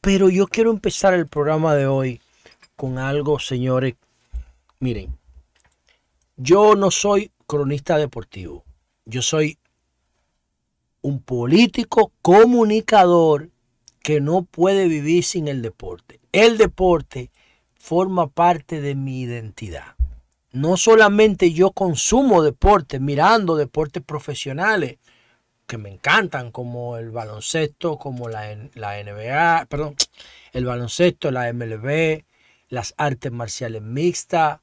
Pero yo quiero empezar el programa de hoy con algo, señores. Miren, yo no soy cronista deportivo. Yo soy un político comunicador que no puede vivir sin el deporte. El deporte forma parte de mi identidad. No solamente yo consumo deporte mirando deportes profesionales, que me encantan, como el baloncesto, como la, la NBA, perdón, el baloncesto, la MLB, las artes marciales mixtas.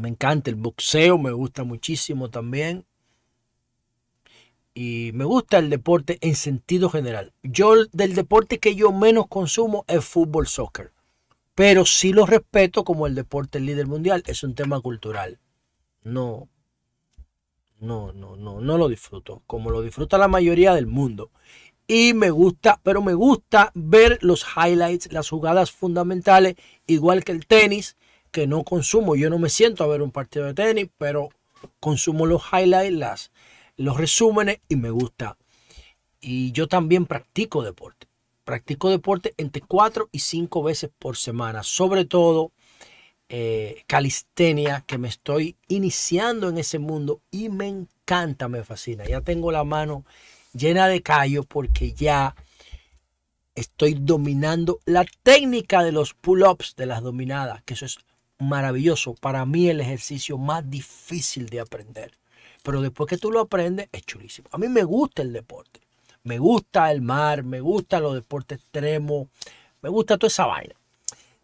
Me encanta el boxeo, me gusta muchísimo también. Y me gusta el deporte en sentido general. Yo del deporte que yo menos consumo es fútbol, soccer. Pero sí lo respeto como el deporte líder mundial. Es un tema cultural. No, no, no, no, no lo disfruto, como lo disfruta la mayoría del mundo. Y me gusta, pero me gusta ver los highlights, las jugadas fundamentales, igual que el tenis, que no consumo. Yo no me siento a ver un partido de tenis, pero consumo los highlights, las, los resúmenes y me gusta. Y yo también practico deporte. Practico deporte entre cuatro y cinco veces por semana, sobre todo eh, calistenia, que me estoy iniciando en ese mundo y me encanta, me fascina. Ya tengo la mano llena de callo porque ya estoy dominando la técnica de los pull-ups, de las dominadas, que eso es maravilloso. Para mí el ejercicio más difícil de aprender. Pero después que tú lo aprendes, es chulísimo. A mí me gusta el deporte. Me gusta el mar, me gusta los deportes extremos, me gusta toda esa vaina.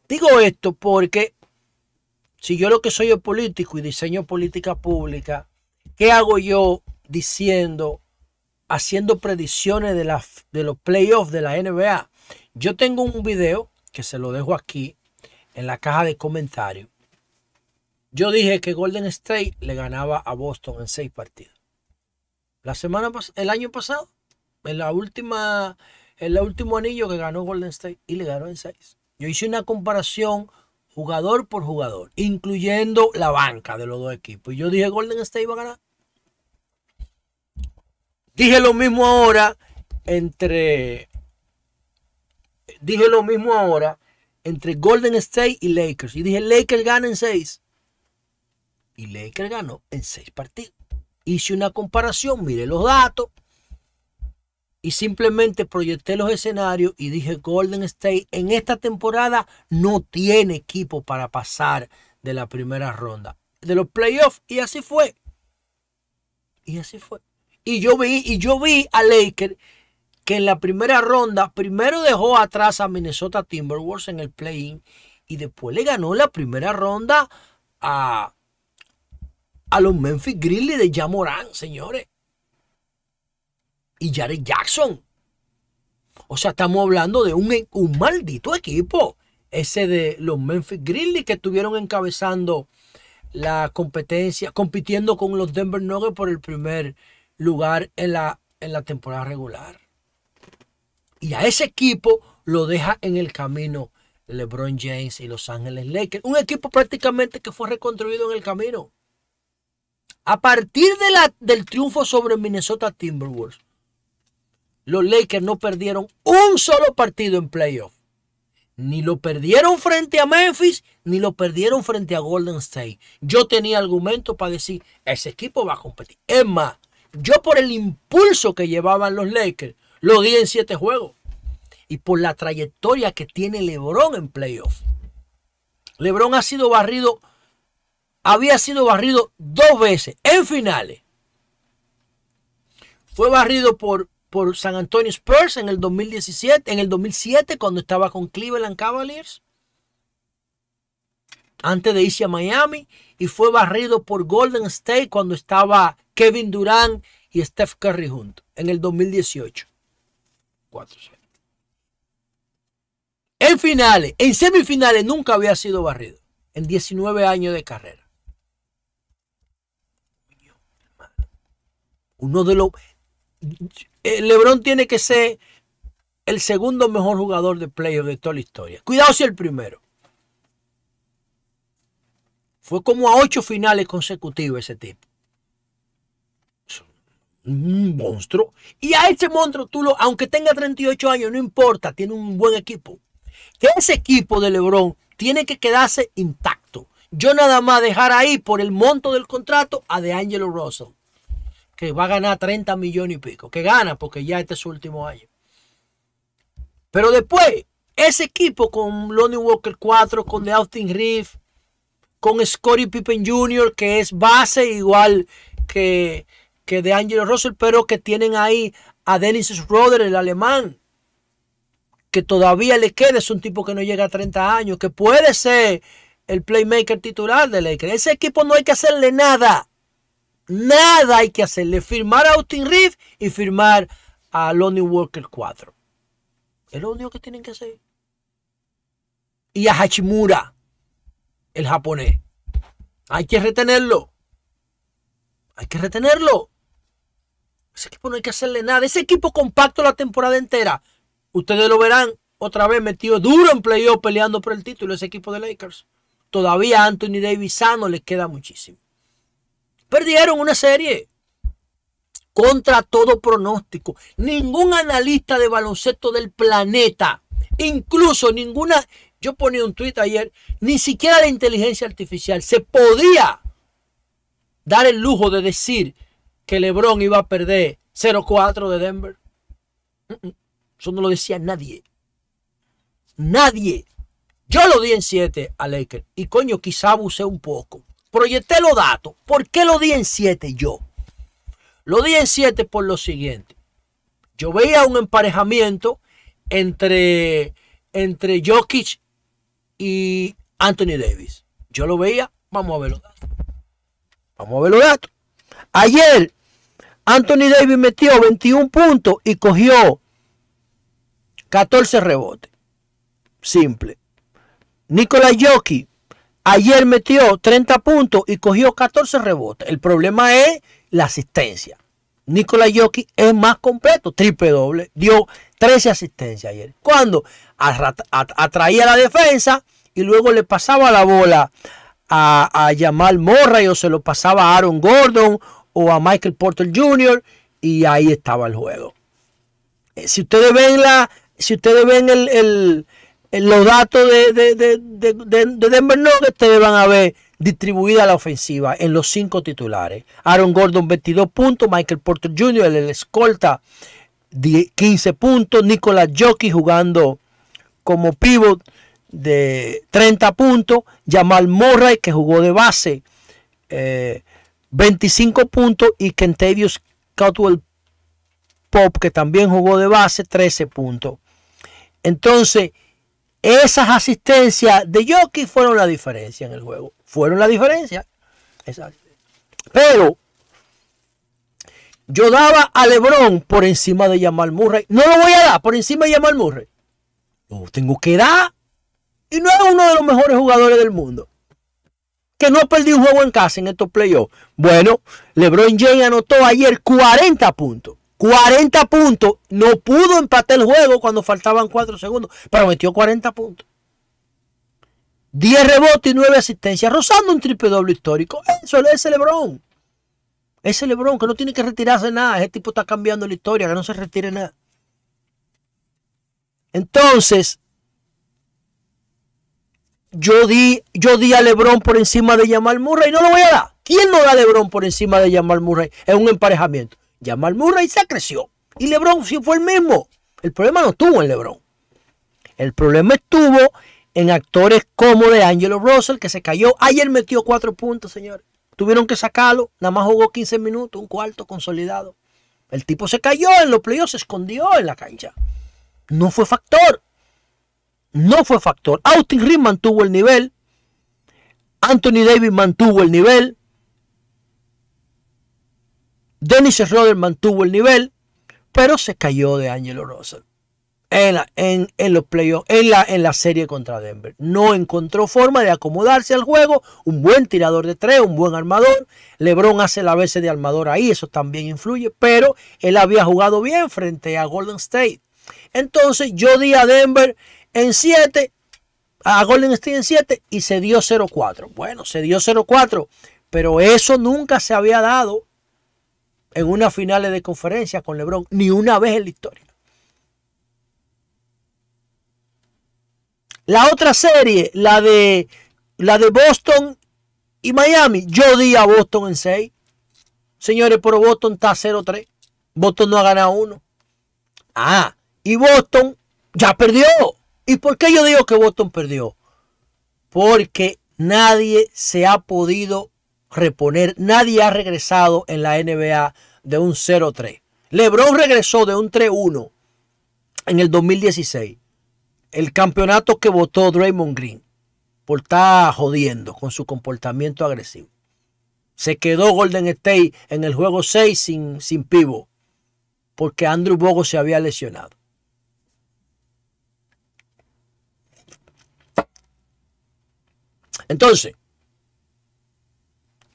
Digo esto porque si yo lo que soy es político y diseño política pública, ¿qué hago yo diciendo, haciendo predicciones de, de los playoffs de la NBA? Yo tengo un video que se lo dejo aquí en la caja de comentarios. Yo dije que Golden State le ganaba a Boston en seis partidos. La semana el año pasado, en la última, el último anillo que ganó Golden State y le ganó en seis. Yo hice una comparación jugador por jugador, incluyendo la banca de los dos equipos. Y yo dije Golden State iba a ganar. Dije lo mismo ahora entre. Dije lo mismo ahora entre Golden State y Lakers. Y dije Lakers gana en seis. Y Lakers ganó en seis partidos. Hice una comparación, mire los datos y simplemente proyecté los escenarios y dije Golden State en esta temporada no tiene equipo para pasar de la primera ronda de los playoffs y así fue. Y así fue. Y yo vi y yo vi a Lakers que en la primera ronda primero dejó atrás a Minnesota Timberwolves en el play-in y después le ganó la primera ronda a a los Memphis Grizzlies de Jamoran, señores y Jared Jackson. O sea, estamos hablando de un, maldito equipo. Ese de los Memphis Grizzlies que estuvieron encabezando la competencia, compitiendo con los Denver Nuggets por el primer lugar en la, en la temporada regular. Y a ese equipo lo deja en el camino LeBron James y Los Ángeles Lakers. Un equipo prácticamente que fue reconstruido en el camino. A partir de la, del triunfo sobre Minnesota Timberwolves, los Lakers no perdieron un solo partido en playoff. Ni lo perdieron frente a Memphis, ni lo perdieron frente a Golden State. Yo tenía argumento para decir, ese equipo va a competir. Es más, yo por el impulso que llevaban los Lakers, lo di en siete juegos. Y por la trayectoria que tiene LeBron en playoff. LeBron ha sido barrido, había sido barrido dos veces en finales. Fue barrido por por San Antonio Spurs en el 2017, en el 2007 cuando estaba con Cleveland Cavaliers. Antes de irse a Miami y fue barrido por Golden State cuando estaba Kevin Durant y Steph Curry juntos en el 2018. 4 En finales, en semifinales nunca había sido barrido en 19 años de carrera. Uno de los eh, LeBron tiene que ser el segundo mejor jugador de playoff de toda la historia. Cuidado si el primero. Fue como a ocho finales consecutivas ese tipo. Un monstruo. Y a ese monstruo, tú aunque tenga 38 años, no importa, tiene un buen equipo. ese equipo de Lebron tiene que quedarse intacto. Yo nada más dejar ahí por el monto del contrato a Angelo Russell que va a ganar 30 millones y pico, que gana porque ya este es su último año. Pero después, ese equipo con Lonnie Walker 4, con The Austin Reef, con Scottie Pippen Jr., que es base igual que, de Angelo Russell, pero que tienen ahí a Dennis Schroeder, el alemán, que todavía le queda, es un tipo que no llega a 30 años, que puede ser el playmaker titular de Lakers. Ese equipo no hay que hacerle nada. Nada hay que hacerle. Firmar a Austin Reeves y firmar a Lonnie Walker 4. Es lo único que tienen que hacer. Y a Hachimura, el japonés. Hay que retenerlo. Hay que retenerlo. Ese equipo no hay que hacerle nada. Ese equipo compacto la temporada entera. Ustedes lo verán otra vez metido duro en playoff peleando por el título. Ese equipo de Lakers. Todavía Anthony Davis sano le queda muchísimo. Perdieron una serie contra todo pronóstico. Ningún analista de baloncesto del planeta, incluso ninguna, yo ponía un tuit ayer, ni siquiera la inteligencia artificial se podía dar el lujo de decir que LeBron iba a perder 0-4 de Denver. Eso no lo decía nadie. Nadie. Yo lo di en 7 a Lakers. Y coño, quizá abusé un poco proyecté los datos. ¿Por qué lo di en 7 yo? Lo di en 7 por lo siguiente. Yo veía un emparejamiento entre, entre Jokic y Anthony Davis. Yo lo veía. Vamos a ver los datos. Vamos a ver los datos. Ayer, Anthony Davis metió 21 puntos y cogió 14 rebotes. Simple. Nicolás Jokic Ayer metió 30 puntos y cogió 14 rebotes. El problema es la asistencia. Nikola Jokic es más completo, triple doble, dio 13 asistencias ayer. Cuando atraía la defensa y luego le pasaba la bola a, a Jamal Murray o se lo pasaba a Aaron Gordon o a Michael Porter Jr. y ahí estaba el juego. Eh, si ustedes ven la, si ustedes ven el eh, los datos de, de, de, Denver Nuggets ustedes van a ver distribuida la ofensiva en los cinco titulares. Aaron Gordon 22 puntos, Michael Porter Jr., el, escolta 15 puntos, Nicolas Jockey jugando como pivot de 30 puntos, Jamal Murray que jugó de base 25 eh, puntos y Kentavious Caldwell Pop que también jugó de base 13 puntos. Entonces, esas asistencias de Jokic fueron la diferencia en el juego. Fueron la diferencia. Pero yo daba a LeBron por encima de Jamal Murray. No lo voy a dar por encima de Jamal Murray. tengo que dar. Y no es uno de los mejores jugadores del mundo. Que no perdió un juego en casa en estos playoffs. Bueno, LeBron James anotó ayer 40 puntos. 40 puntos. No pudo empatar el juego cuando faltaban 4 segundos, pero metió 40 puntos. 10 rebotes y 9 asistencias, rozando un triple doble histórico. Eso es el Lebron. Ese Lebron que no tiene que retirarse nada. Ese tipo está cambiando la historia, que no se retire nada. Entonces, yo di, yo di a Lebron por encima de Jamal Murray. No lo voy a dar. ¿Quién no da a Lebron por encima de Jamal Murray? Es un emparejamiento. Jamal Murray se creció. Y LeBron sí fue el mismo. El problema no estuvo en LeBron. El problema estuvo en actores como de Angelo Russell, que se cayó. Ayer metió cuatro puntos, señores. Tuvieron que sacarlo. Nada más jugó 15 minutos, un cuarto consolidado. El tipo se cayó en los playoffs, se escondió en la cancha. No fue factor. No fue factor. Austin Reed mantuvo el nivel. Anthony Davis mantuvo el nivel. Dennis Schroeder mantuvo el nivel, pero se cayó de Angelo Russell en, la, los en la, serie contra Denver. No encontró forma de acomodarse al juego. Un buen tirador de tres, un buen armador. LeBron hace la veces de armador ahí, eso también influye, pero él había jugado bien frente a Golden State. Entonces yo di a Denver en 7, a Golden State en 7 y se dio 0-4. Bueno, se dio 0-4, pero eso nunca se había dado en unas finales de conferencia con LeBron, ni una vez en la historia. La otra serie, la de, la de Boston y Miami, yo di a Boston en 6. Señores, pero Boston está 0-3. Boston no ha ganado uno. Ah, y Boston ya perdió. ¿Y por qué yo digo que Boston perdió? Porque nadie se ha podido reponer, nadie ha regresado en la NBA de un 0-3. LeBron regresó de un 3-1 en el 2016. El campeonato que votó Draymond Green por estar jodiendo con su comportamiento agresivo. Se quedó Golden State en el juego 6 sin, sin pivo porque Andrew Bogo se había lesionado. Entonces,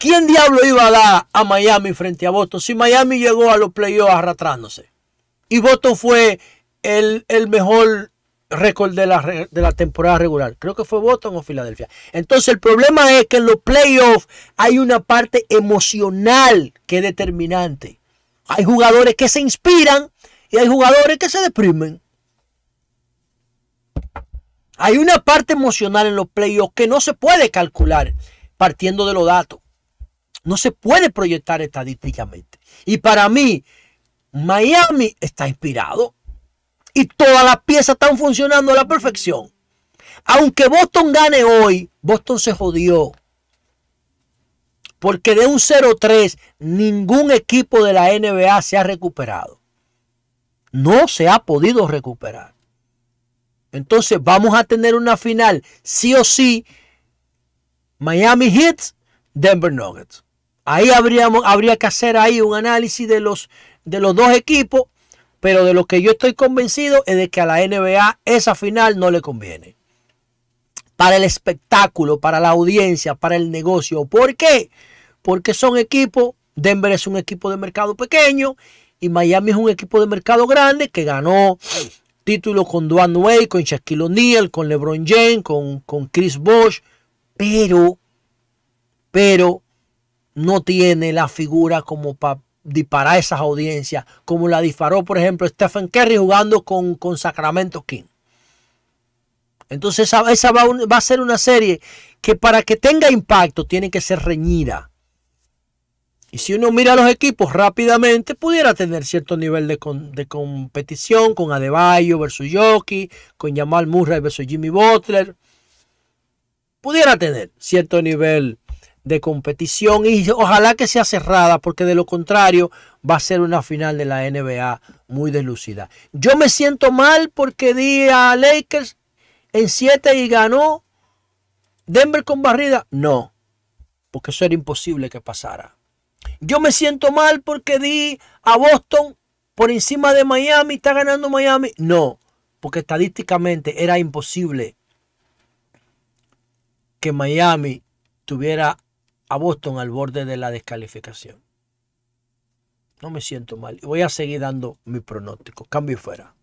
¿Quién diablo iba a dar a Miami frente a Boston si Miami llegó a los playoffs arrastrándose? Y Boston fue el, mejor récord de la, de la temporada regular. Creo que fue Boston o Filadelfia. Entonces el problema es que en los playoffs hay una parte emocional que es determinante. Hay jugadores que se inspiran y hay jugadores que se deprimen. Hay una parte emocional en los playoffs que no se puede calcular partiendo de los datos no se puede proyectar estadísticamente. Y para mí, Miami está inspirado y todas las piezas están funcionando a la perfección. Aunque Boston gane hoy, Boston se jodió. Porque de un 0-3, ningún equipo de la NBA se ha recuperado. No se ha podido recuperar. Entonces vamos a tener una final, sí o sí, Miami hits, Denver Nuggets. Ahí habríamos, habría que hacer ahí un análisis de los, de los dos equipos, pero de lo que yo estoy convencido es de que a la NBA esa final no le conviene. Para el espectáculo, para la audiencia, para el negocio. ¿Por qué? Porque son equipos, Denver es un equipo de mercado pequeño y Miami es un equipo de mercado grande que ganó títulos con Duane Wade, con Shaquille O'Neal, con LeBron James, con, con Chris Bosh, pero, pero no tiene la figura como para disparar esas audiencias, como la disparó, por ejemplo, Stephen Curry jugando con, con Sacramento King. Entonces esa, va, a ser una serie que para que tenga impacto tiene que ser reñida. Y si uno mira los equipos rápidamente, pudiera tener cierto nivel de, competición con Adebayo versus Yoki, con Jamal Murray versus Jimmy Butler. Pudiera tener cierto nivel de competición y ojalá que sea cerrada porque de lo contrario va a ser una final de la NBA muy deslucida. Yo me siento mal porque di a Lakers en 7 y ganó Denver con barrida. No, porque eso era imposible que pasara. Yo me siento mal porque di a Boston por encima de Miami, está ganando Miami. No, porque estadísticamente era imposible que Miami tuviera a Boston al borde de la descalificación. No me siento mal. Voy a seguir dando mi pronóstico. Cambio fuera.